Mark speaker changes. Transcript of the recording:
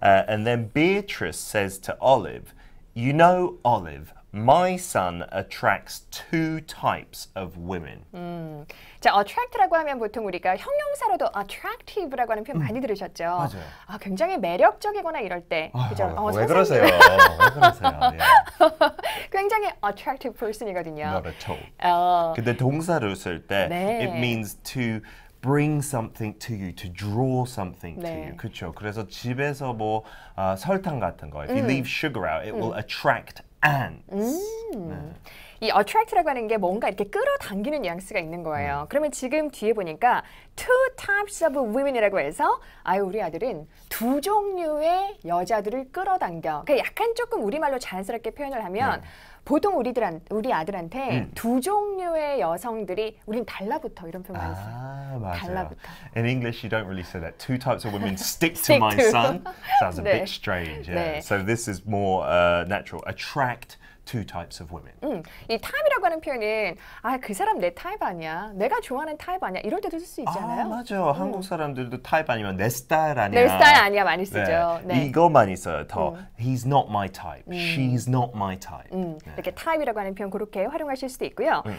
Speaker 1: Uh, and then Beatrice says to Olive, You know, Olive, my son attracts two types of women.
Speaker 2: 음, 자, attract라고 하면 보통 우리가 형용사로도 attractive라고 하는 표현 많이 들으셨죠? 맞아요. 아, 굉장히 매력적이거나 이럴 때, 아유, 그죠? 아유, 어, 왜 선생님. 그러세요? 왜 그러세요? 예. 굉장히 attractive person이거든요. Not at all. 어. 근데
Speaker 1: 동사로 쓸때 네. it means to bring something to you, to draw something 네. to you. 그렇죠. 그래서 집에서 뭐 설탕 같은 거, if 음. you leave sugar out, it 음. will attract ants.
Speaker 2: 음. 네. 이 attract라고 하는 게 뭔가 이렇게 끌어당기는 뉘앙스가 있는 거예요. 음. 그러면 지금 뒤에 보니까 two types of women이라고 해서 아유 우리 아들은 두 종류의 여자들을 끌어당겨. 그러니까 약간 조금 우리말로 자연스럽게 표현을 하면 네. 보통 우리들한 우리 아들한테 음. 두 종류의 여성들이 우린 달라붙어 이런 표현 많이
Speaker 1: 써요. 아, 달라붙어. In English, you don't really say that. Two types of women stick to my son. Sounds a 네. bit strange. Yeah. 네. So this is more uh, natural. Attract. two types of women.
Speaker 2: 음, 이 타입이라고 하는 표현은 아, 그 사람 내 타입 아니야. 내가 좋아하는 타입 아니야. 이럴 때도 쓸 수 있잖아요. 아, 맞아 음. 한국
Speaker 1: 사람들도 타입 아니면 내 스타일 아니야. 내 스타일 아니야 많이 네. 쓰죠. 네. 네. 이거 많이 써요. 더 음. he's not my type. 음. she's not my type.
Speaker 2: 음, 네. 이렇게 타입이라고 하는 표현 그렇게 활용하실 수도 있고요.
Speaker 1: 음.